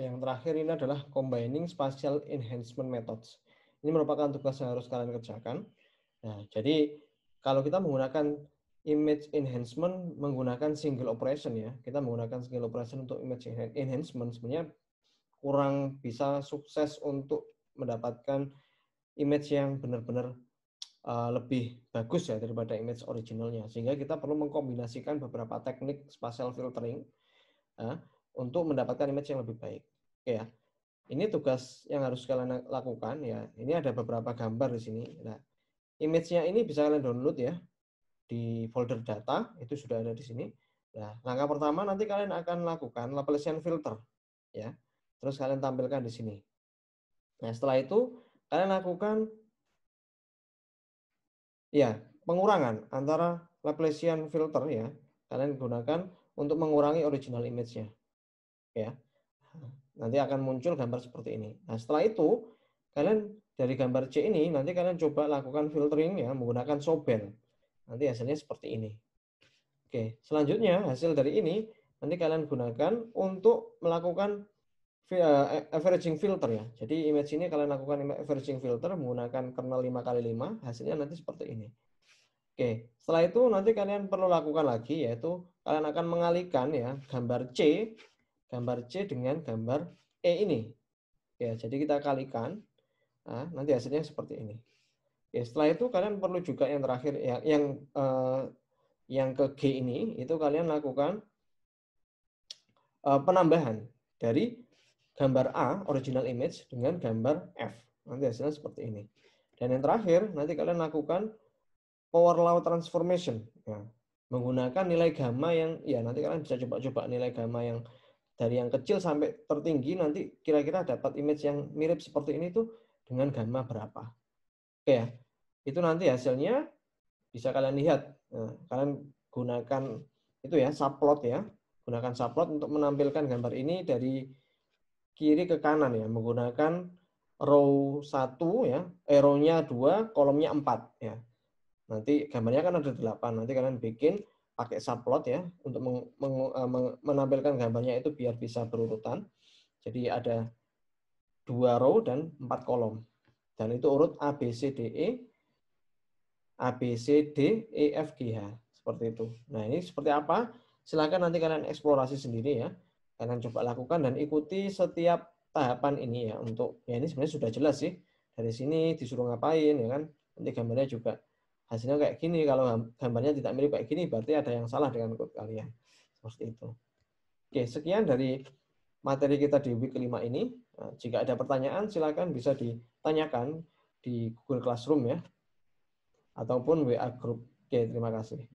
yang terakhir ini adalah combining spatial enhancement methods. Ini merupakan tugas yang harus kalian kerjakan. Nah, jadi kalau kita menggunakan image enhancement menggunakan single operation ya, kita menggunakan single operation untuk image enhancement sebenarnya kurang bisa sukses untuk mendapatkan image yang benar-benar eh, lebih bagus ya daripada image originalnya. Sehingga kita perlu mengkombinasikan beberapa teknik spatial filtering. Ya untuk mendapatkan image yang lebih baik. Oke ya. Ini tugas yang harus kalian lakukan ya. Ini ada beberapa gambar di sini. Nah, image-nya ini bisa kalian download ya di folder data itu sudah ada di sini. Nah, langkah pertama nanti kalian akan lakukan Laplacian filter ya. Terus kalian tampilkan di sini. Nah, setelah itu kalian lakukan ya, pengurangan antara Laplacian filter ya. Kalian gunakan untuk mengurangi original image-nya ya nanti akan muncul gambar seperti ini nah setelah itu kalian dari gambar C ini nanti kalian coba lakukan filtering ya menggunakan sobel nanti hasilnya seperti ini oke selanjutnya hasil dari ini nanti kalian gunakan untuk melakukan eh, averaging filter ya. Jadi image ini kalian lakukan averaging filter menggunakan kernel 5x5, hasilnya nanti seperti ini. Oke, setelah itu nanti kalian perlu lakukan lagi yaitu kalian akan mengalihkan ya gambar C gambar C dengan gambar E ini. Ya, jadi kita kalikan. Nah, nanti hasilnya seperti ini. Ya, setelah itu kalian perlu juga yang terakhir yang yang eh, yang ke G ini itu kalian lakukan eh, penambahan dari gambar A original image dengan gambar F. Nanti hasilnya seperti ini. Dan yang terakhir nanti kalian lakukan power law transformation. Ya, menggunakan nilai gamma yang ya nanti kalian bisa coba-coba nilai gamma yang dari yang kecil sampai tertinggi nanti kira-kira dapat image yang mirip seperti ini tuh dengan gamma berapa. Oke ya. Itu nanti hasilnya bisa kalian lihat. Nah, kalian gunakan itu ya subplot ya. Gunakan subplot untuk menampilkan gambar ini dari kiri ke kanan ya menggunakan row 1 ya, eh, row-nya 2, kolomnya 4 ya. Nanti gambarnya kan ada 8. Nanti kalian bikin pakai subplot ya untuk meng, eh, meng, menampilkan gambarnya itu biar bisa berurutan. Jadi ada dua row dan empat kolom. Dan itu urut A, B, C, D, E, A, B, C, D, E, F, G, H. Seperti itu. Nah ini seperti apa? silakan nanti kalian eksplorasi sendiri ya. Kalian coba lakukan dan ikuti setiap tahapan ini ya. Untuk ya ini sebenarnya sudah jelas sih. Dari sini disuruh ngapain ya kan. Nanti gambarnya juga hasilnya kayak gini. Kalau gambarnya tidak mirip kayak gini, berarti ada yang salah dengan kode kalian. Seperti itu. Oke, sekian dari materi kita di week kelima ini. Eh, jika ada pertanyaan, silakan bisa ditanyakan di Google Classroom ya, ataupun WA grup. Oke, terima kasih.